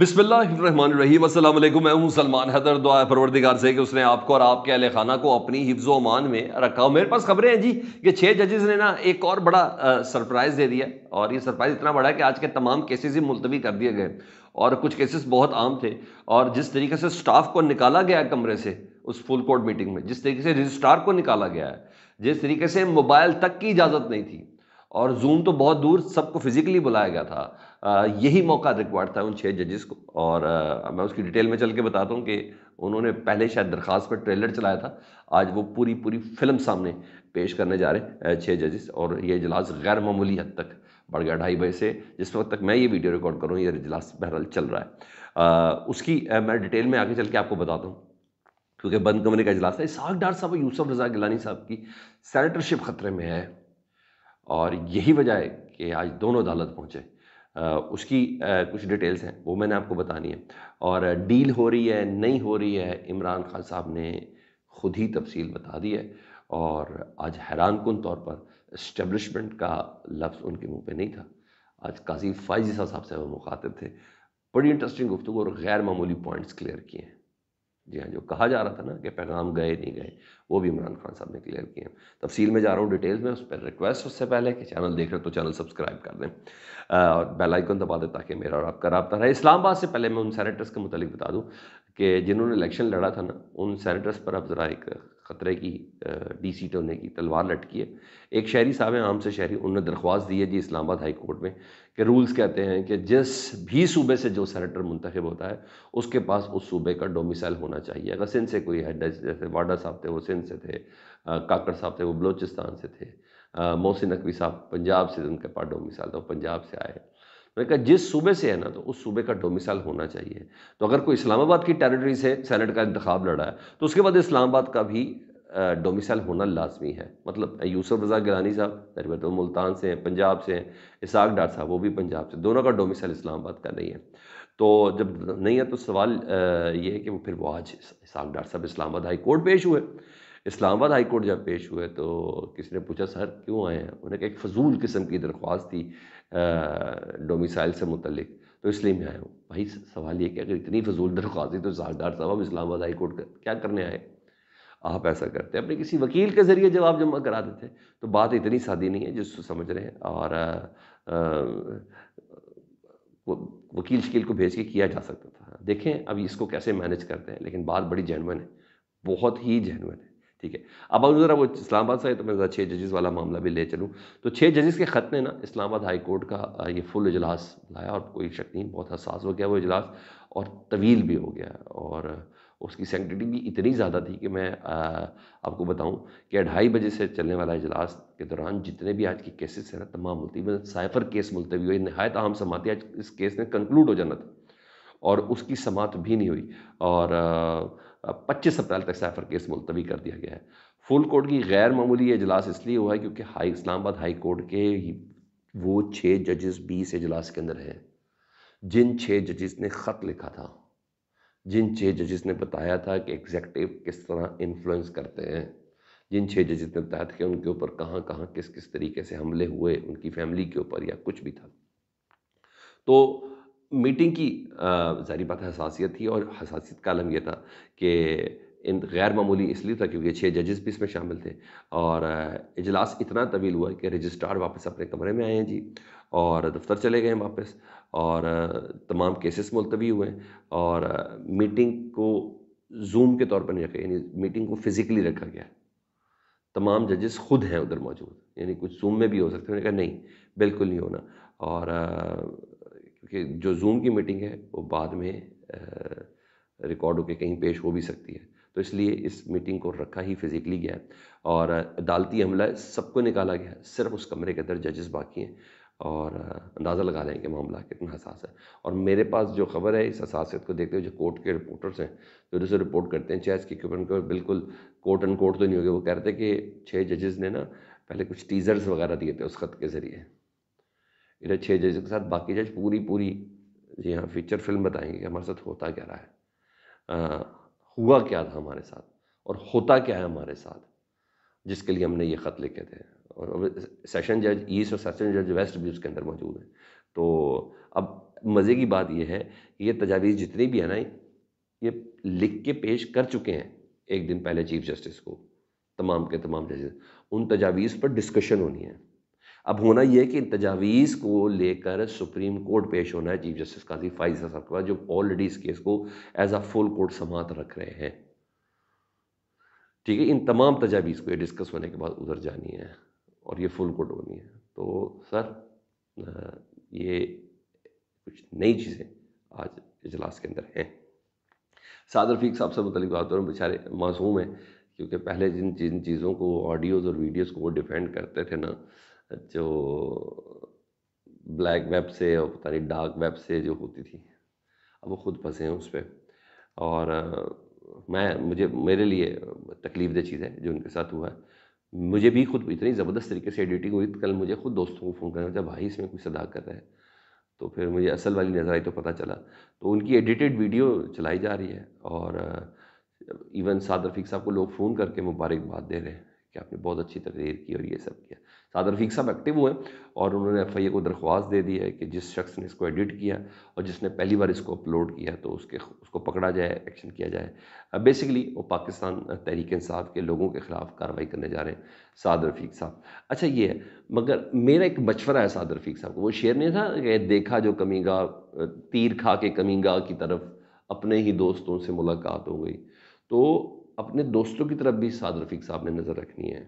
بسم اللہ الرحمن الرحیم السلام علیکم میں ہوں سلمان حیدر دعا پروردگار سے کہ اس نے آپ کو اور آپ کے اہل خانہ کو اپنی حفظ و امان میں رکھا میرے پاس خبریں ہیں جی کہ چھ ججز نے نا ایک اور بڑا سرپرائز دے دیا اور یہ سرپرائز اتنا بڑا ہے کہ آج کے تمام کیسز ہی ملتوی کر دیے گئے اور کچھ کیسز بہت عام تھے اور جس طریقے سے سٹاف کو نکالا گیا ہے کمرے سے اس فل کورٹ میٹنگ میں جس طریقے سے رجسٹرار کو نکالا گیا ہے جس طریقے سے موبائل تک کی اجازت نہیں تھی اور زوم تو بہت دور سب کو فزیکلی بلایا گیا تھا یہی موقع ریکوارڈ تھا ان چھ ججز کو اور میں اس کی ڈیٹیل میں چل کے بتاتا ہوں کہ انہوں نے پہلے شاید درخواست پر ٹریلر چلایا تھا آج وہ پوری پوری فلم سامنے پیش کرنے جا رہے ہیں چھ ججز اور یہ اجلاس غیر معمولی حد تک بڑھ گیا ڈھائی بجے سے جس وقت تک میں یہ ویڈیو ریکارڈ کروں یہ اجلاس بہرحال چل رہا ہے اس کی میں ڈیٹیل میں آگے چل کے آپ کو بتاتا ہوں کیونکہ بند کمرے کا اجلاس ہے اسحاق ڈار صاحب یوسف رضا گلانی صاحب کی سینیٹرشپ خطرے میں ہے اور یہی وجہ ہے کہ آج دونوں عدالت پہنچے اس کی کچھ ڈیٹیلز ہیں وہ میں نے آپ کو بتانی ہے اور ڈیل ہو رہی ہے نہیں ہو رہی ہے عمران خان صاحب نے خود ہی تفصیل بتا دی ہے اور آج حیران کن طور پر اسٹیبلشمنٹ کا لفظ ان کے منہ پہ نہیں تھا آج قاضی فائزی صاحب صاحب سے وہ مخاطب تھے بڑی انٹرسٹنگ گفتگو اور غیر معمولی پوائنٹس کلیئر کیے ہیں جی ہاں جو کہا جا رہا تھا نا کہ پیغام گئے نہیں گئے وہ بھی عمران خان صاحب نے کلیئر ہیں تفصیل میں جا رہا ہوں ڈیٹیلز میں اس پہ ریکویسٹ اس سے پہلے کہ چینل دیکھ رہے تو چینل سبسکرائب کر دیں اور بیل آئکن دبا دیں تاکہ میرا اور آپ کا رابطہ رہے اسلام آباد سے پہلے میں ان سینیٹرس کے متعلق بتا دوں کہ جنہوں نے الیکشن لڑا تھا نا ان سینیٹرس پر اب ذرا ایک خطرے کی ڈی سی ہونے کی تلوار لٹکی ہے ایک شہری صاحب ہیں عام سے شہری انہوں نے درخواست دی ہے جی اسلام آباد ہائی کورٹ میں کہ رولز کہتے ہیں کہ جس بھی صوبے سے جو سینیٹر منتخب ہوتا ہے اس کے پاس اس صوبے کا ڈومیسائل ہونا چاہیے اگر سندھ سے کوئی ہیڈ جیسے واڈا صاحب تھے وہ سندھ سندھ سے تھے کاکر صاحب تھے وہ بلوچستان سے تھے محسن نقوی صاحب پنجاب سے ان کے پاس ڈومیسائل تھا وہ پنجاب سے آئے میں نے کہا جس صوبے سے ہے نا تو اس صوبے کا ڈومیسائل ہونا چاہیے تو اگر کوئی اسلام آباد کی ٹیریٹری سے سینٹ کا انتخاب لڑا ہے تو اس کے بعد اسلام آباد کا بھی ڈومیسائل ہونا لازمی ہے مطلب یوسف رضا گلانی صاحب تقریبا تو ملتان سے ہیں پنجاب سے ہیں اسحاق ڈار صاحب وہ بھی پنجاب سے دونوں کا ڈومیسائل اسلام آباد کا نہیں ہے تو جب نہیں ہے تو سوال یہ ہے کہ وہ پھر وہ آج اسحاق ڈار صاحب اسلام آباد ہائی کورٹ پیش ہوئے اسلام آباد ہائی کورٹ جب پیش ہوئے تو کسی نے پوچھا سر کیوں آئے ہیں انہیں کہ ایک فضول قسم کی درخواست تھی ڈومیسائل سے متعلق تو اس لیے میں آیا ہوں بھائی سوال یہ کہ اگر اتنی فضول درخواست تھی تو زاردار صاحب اسلام آباد ہائی کورٹ کیا کرنے آئے آپ ایسا کرتے اپنے کسی وکیل کے ذریعے جواب جمع کرا دیتے تو بات اتنی سادی نہیں ہے جس کو سمجھ رہے ہیں اور وکیل شکیل کو بھیج کے کیا جا سکتا تھا دیکھیں اب اس کو کیسے مینج کرتے ہیں لیکن بات بڑی جینون ہے بہت ہی جینون ہے ٹھیک ہے اب اب ذرا وہ اسلام آباد سے تو میں ذرا چھ ججز والا معاملہ بھی لے چلوں تو چھ ججز کے خط نے نا اسلام آباد ہائی کورٹ کا یہ فل اجلاس لایا اور کوئی شک نہیں بہت حساس ہو گیا وہ اجلاس اور طویل بھی ہو گیا اور اس کی سینکٹیٹی بھی اتنی زیادہ تھی کہ میں آپ کو بتاؤں کہ ڈھائی بجے سے چلنے والا اجلاس کے دوران جتنے بھی آج کے کیسز ہیں نا تمام ملتوی سائفر کیس ملتوی ہوئی نہایت اہم سماعتیں اس کیس نے کنکلوڈ ہو جانا تھا اور اس کی سماعت بھی نہیں ہوئی اور پچیس اپریل تک سیفر کیس ملتوی کر دیا گیا ہے فل کورٹ کی غیر معمولی اجلاس اس لیے ہوا ہے کیونکہ اسلام آباد ہائی کورٹ کے وہ چھ ججز بیس اجلاس کے اندر ہیں جن چھ ججز نے خط لکھا تھا جن چھ ججز نے بتایا تھا کہ ایگزیکٹو کس طرح انفلوئنس کرتے ہیں جن چھ ججز نے بتایا تھا کہ ان کے اوپر کہاں کہاں کس کس طریقے سے حملے ہوئے ان کی فیملی کے اوپر یا کچھ بھی تھا تو میٹنگ کی ظاہری بات حساسیت تھی اور حساسیت کا عالم یہ تھا کہ ان غیر معمولی اس لیے تھا کیونکہ چھ ججز بھی اس میں شامل تھے اور اجلاس اتنا طویل ہوا کہ رجسٹرار واپس اپنے کمرے میں آئے ہیں جی اور دفتر چلے گئے ہیں واپس اور تمام کیسز ملتوی ہوئے ہیں اور میٹنگ کو زوم کے طور پر نہیں رکھا یعنی میٹنگ کو فزیکلی رکھا گیا تمام ججز خود ہیں ادھر موجود یعنی کچھ زوم میں بھی ہو سکتے ہیں انہوں نے کہا نہیں بالکل نہیں ہونا اور کہ جو زوم کی میٹنگ ہے وہ بعد میں ریکارڈ ہو کے کہیں پیش ہو بھی سکتی ہے تو اس لیے اس میٹنگ کو رکھا ہی فزیکلی گیا اور عدالتی عملہ سب کو نکالا گیا صرف اس کمرے کے اندر ججز باقی ہیں اور اندازہ لگا لیں کہ معاملہ کتنا حساس ہے اور میرے پاس جو خبر ہے اس حساسیت کو دیکھتے ہوئے جو کورٹ کے رپورٹرس ہیں جو جسے رپورٹ کرتے ہیں چیز کی کیونکہ ان کو بالکل کورٹ ان کورٹ تو نہیں ہوگی وہ کہہ رہے تھے کہ چھ ججز نے نا پہلے کچھ ٹیزرز وغیرہ دیے تھے اس خط کے ذریعے انہیں چھ ججز کے ساتھ باقی جج پوری پوری جی ہاں فیچر فلم بتائیں گے کہ ہمارے ساتھ ہوتا کیا رہا ہے ہوا کیا تھا ہمارے ساتھ اور ہوتا کیا ہے ہمارے ساتھ جس کے لیے ہم نے یہ خط لکھے تھے اور سیشن جج ایسٹ اور سیشن جج ویسٹ بھی اس کے اندر موجود ہیں تو اب مزے کی بات یہ ہے کہ یہ تجاویز جتنی بھی ہے نا یہ لکھ کے پیش کر چکے ہیں ایک دن پہلے چیف جسٹس کو تمام کے تمام ججز ان تجاویز پر ڈسکشن ہونی ہے اب ہونا یہ ہے کہ ان تجاویز کو لے کر سپریم کورٹ پیش ہونا ہے چیف جسٹس صاحب فائزہ پاس جو آلریڈی اس کیس کو ایز اے فل کورٹ سماعت رکھ رہے ہیں ٹھیک ہے ان تمام تجاویز کو یہ ڈسکس ہونے کے بعد ادھر جانی ہے اور یہ فل کورٹ ہونی ہے تو سر یہ کچھ نئی چیزیں آج اجلاس کے اندر ہیں صادر فیق صاحب سے متعلق بات میں بیچارے معصوم ہیں کیونکہ پہلے جن جن چیزوں کو آڈیوز اور ویڈیوز کو وہ ڈیفینڈ کرتے تھے نا جو بلیک ویب سے اور پتہ نہیں ڈارک ویب سے جو ہوتی تھی اب وہ خود پھنسے ہیں اس پہ اور میں مجھے میرے لیے تکلیف دہ چیز ہے جو ان کے ساتھ ہوا ہے مجھے بھی خود اتنی زبردست طریقے سے ایڈیٹنگ ہوئی کل مجھے خود دوستوں کو فون کرنا تھا بھائی اس میں کوئی صدا کر رہا ہے تو پھر مجھے اصل والی نظر آئی تو پتہ چلا تو ان کی ایڈیٹیڈ ویڈیو چلائی جا رہی ہے اور ایون صاد رفیق صاحب کو لوگ فون کر کے مبارکباد دے رہے ہیں کہ آپ نے بہت اچھی تقریر کی اور یہ سب کیا سعد رفیق صاحب ایکٹیو ہوئے اور انہوں نے ایف آئی اے کو درخواست دے دی ہے کہ جس شخص نے اس کو ایڈٹ کیا اور جس نے پہلی بار اس کو اپلوڈ کیا تو اس کے اس کو پکڑا جائے ایکشن کیا جائے بیسکلی وہ پاکستان تحریک انصاف کے لوگوں کے خلاف کارروائی کرنے جا رہے ہیں سعد رفیق صاحب اچھا یہ ہے مگر میرا ایک مشورہ ہے سعد رفیق صاحب کو وہ شعر نہیں تھا کہ دیکھا جو کمی گاہ تیر کھا کے کمی گاہ کی طرف اپنے ہی دوستوں سے ملاقات ہو گئی تو اپنے دوستوں کی طرف بھی سعد رفیق صاحب نے نظر رکھنی ہے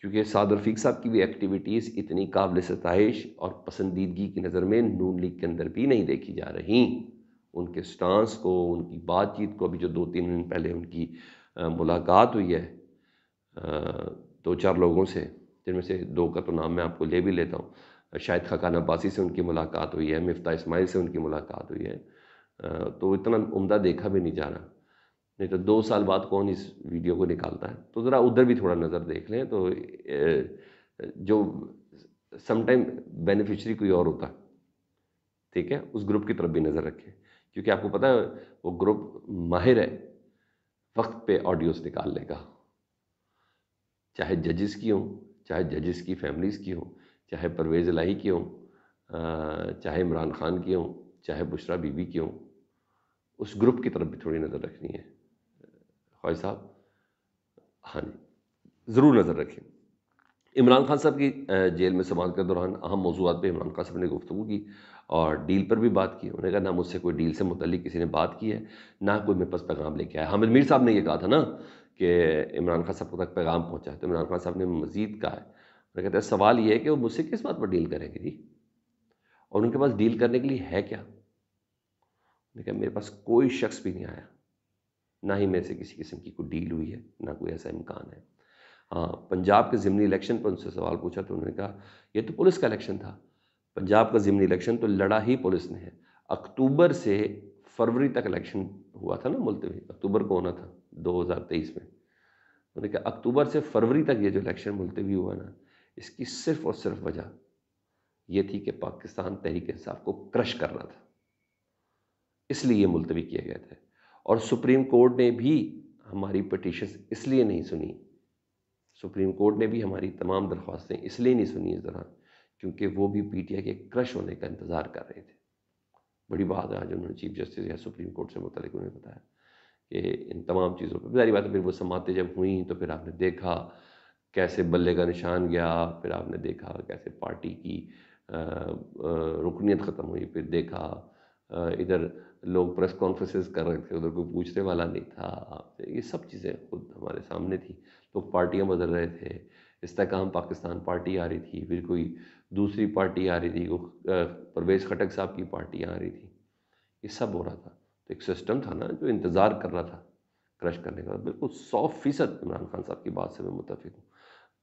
کیونکہ سعد رفیق صاحب کی بھی ایکٹیویٹیز اتنی قابل ستائش اور پسندیدگی کی نظر میں نون لیگ کے اندر بھی نہیں دیکھی جا رہی ان کے سٹانس کو ان کی بات چیت کو ابھی جو دو تین دن پہلے ان کی ملاقات ہوئی ہے دو چار لوگوں سے جن میں سے دو کا تو نام میں آپ کو لے بھی لیتا ہوں شاید خقان عباسی سے ان کی ملاقات ہوئی ہے مفتا اسماعیل سے ان کی ملاقات ہوئی ہے تو اتنا عمدہ دیکھا بھی نہیں جا رہا نہیں تو دو سال بعد کون اس ویڈیو کو نکالتا ہے تو ذرا ادھر بھی تھوڑا نظر دیکھ لیں تو جو سم ٹائم بینیفیشری کوئی اور ہوتا ہے ٹھیک ہے اس گروپ کی طرف بھی نظر رکھیں کیونکہ آپ کو پتہ ہے وہ گروپ ماہر ہے وقت پہ آڈیوز نکالنے کا چاہے ججز کی ہوں چاہے ججز کی فیملیز کی ہوں چاہے پرویز الہی کی ہوں چاہے عمران خان کی ہوں چاہے بشرا بیوی کی ہوں اس گروپ کی طرف بھی تھوڑی نظر رکھنی ہے خواہ صاحب ہاں جی ضرور نظر رکھیں عمران خان صاحب کی جیل میں سماعت کے دوران اہم موضوعات پہ عمران خان صاحب نے گفتگو کی اور ڈیل پر بھی بات کی انہوں نے کہا نہ مجھ سے کوئی ڈیل سے متعلق کسی نے بات کی ہے نہ کوئی میرے پاس پیغام لے کے آیا حامد میر صاحب نے یہ کہا تھا نا کہ عمران خان صاحب کو تک پیغام پہنچا ہے تو عمران خان صاحب نے مزید کہا ہے انہوں نے کہا تھا سوال یہ ہے کہ وہ مجھ سے کس بات پر ڈیل کریں گے جی اور ان کے پاس ڈیل کرنے کے لیے ہے کیا انہوں نے کہا میرے پاس کوئی شخص بھی نہیں آیا نہ ہی میں سے کسی قسم کی کوئی ڈیل ہوئی ہے نہ کوئی ایسا امکان ہے ہاں پنجاب کے ضمنی الیکشن پر ان سے سوال پوچھا تو انہوں نے کہا یہ تو پولیس کا الیکشن تھا پنجاب کا ضمنی الیکشن تو لڑا ہی پولیس نے ہے اکتوبر سے فروری تک الیکشن ہوا تھا نا ملتوی اکتوبر کو ہونا تھا دو ہزار تیئیس میں انہوں نے کہا اکتوبر سے فروری تک یہ جو الیکشن ملتوی ہوا نا اس کی صرف اور صرف وجہ یہ تھی کہ پاکستان تحریک انصاف کو کرش کرنا تھا اس لیے یہ ملتوی کیا گیا تھا اور سپریم کورٹ نے بھی ہماری پٹیشنز اس لیے نہیں سنی سپریم کورٹ نے بھی ہماری تمام درخواستیں اس لیے نہیں سنی اس دوران کیونکہ وہ بھی پی ٹی آئی کے کرش ہونے کا انتظار کر رہے تھے بڑی بات ہے آج انہوں نے چیف جسٹس یا سپریم کورٹ سے متعلق انہیں بتایا کہ ان تمام چیزوں پہ ظاہری بات ہے پھر وہ سماعتیں جب ہوئیں تو پھر آپ نے دیکھا کیسے بلے کا نشان گیا پھر آپ نے دیکھا کیسے پارٹی کی رکنیت ختم ہوئی پھر دیکھا ادھر لوگ پریس کانفرنسز کر رہے تھے ادھر کوئی پوچھنے والا نہیں تھا یہ سب چیزیں خود ہمارے سامنے تھیں لوگ پارٹیاں بدل رہے تھے استحکام پاکستان پارٹی آ رہی تھی پھر کوئی دوسری پارٹی آ رہی تھی پرویز خٹک صاحب کی پارٹیاں آ رہی تھیں یہ سب ہو رہا تھا تو ایک سسٹم تھا نا جو انتظار کر رہا تھا کرش کرنے کا بالکل سو فیصد عمران خان صاحب کی بات سے میں متفق ہوں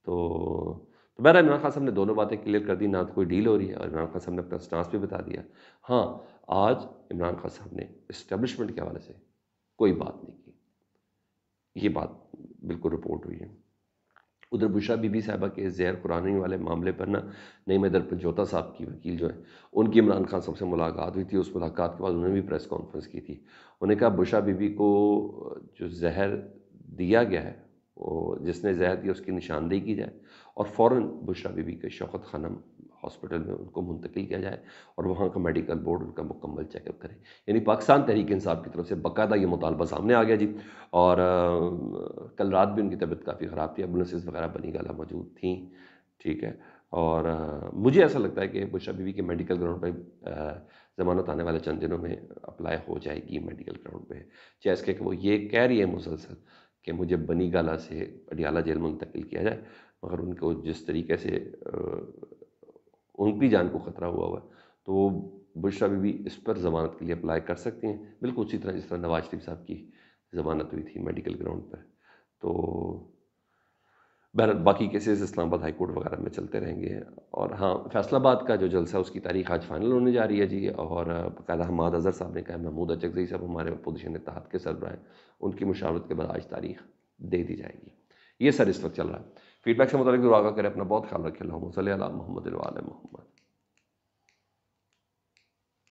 تو بہرحال عمران خان صاحب نے دونوں باتیں کلیئر کر دی نہ کوئی ڈیل ہو رہی ہے اور عمران خان صاحب نے اپنا سٹانس بھی بتا دیا ہاں آج عمران خان صاحب نے اسٹیبلشمنٹ کے حوالے سے کوئی بات نہیں کی یہ بات بالکل رپورٹ ہوئی ہے ادھر بشرا بی بی صاحبہ کے زیر قرآن والے معاملے پر نا نئی مدر پر جوتا صاحب کی وکیل جو ہیں ان کی عمران خان صاحب سے ملاقات ہوئی تھی اس ملاقات کے بعد انہوں نے بھی پریس کانفرنس کی تھی انہیں کہا بشرا بی بی کو جو زہر دیا گیا ہے جس نے زہد کی اس کی نشاندہی کی جائے اور فوراً بشرا بی بی کے شوقت خانم ہاسپٹل میں ان کو منتقل کیا جائے اور وہاں کا میڈیکل بورڈ ان کا مکمل چیک اپ کرے یعنی پاکستان تحریک انصاف کی طرف سے باقاعدہ یہ مطالبہ سامنے آ گیا جی اور کل رات بھی ان کی طبیعت کافی خراب تھی ایمبولینسز وغیرہ بنی گالا موجود تھیں ٹھیک ہے اور مجھے ایسا لگتا ہے کہ بشرا بیوی کے میڈیکل گراؤنڈ پہ ضمانت آنے والے چند دنوں میں اپلائی ہو جائے گی میڈیکل گراؤنڈ پہ کے کہ وہ یہ کہہ رہی ہے مسلسل کہ مجھے بنی گالا سے اڈیالہ جیل میں منتقل کیا جائے مگر ان کو جس طریقے سے ان کی جان کو خطرہ ہوا ہوا ہے تو وہ بشرا بی بی اس پر ضمانت کے لیے اپلائی کر سکتے ہیں بالکل اسی طرح جس طرح نواز شریف صاحب کی ضمانت ہوئی تھی میڈیکل گراؤنڈ پر تو بہر باقی کیسز اسلام آباد ہائی کورٹ وغیرہ میں چلتے رہیں گے اور ہاں فیصلہ آباد کا جو جلسہ اس کی تاریخ آج فائنل ہونے جا رہی ہے جی اور باقاعدہ حماد اظہر صاحب نے کہا محمود اچکزئی صاحب ہمارے اپوزیشن اتحاد کے سربراہ ہیں ان کی مشاورت کے بعد آج تاریخ دے دی جائے گی یہ سر اس وقت چل رہا ہے فیڈ بیک سے متعلق دعا کریں اپنا بہت خیال رکھے اللہ صلی اللہ محمد الوال محمد